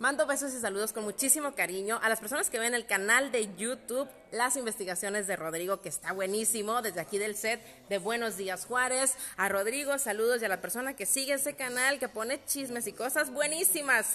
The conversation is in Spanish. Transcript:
Mando besos y saludos con muchísimo cariño a las personas que ven el canal de YouTube Las Investigaciones de Rodrigo, que está buenísimo desde aquí del set de Buenos Días Juárez. A Rodrigo, saludos y a la persona que sigue ese canal, que pone chismes y cosas buenísimas.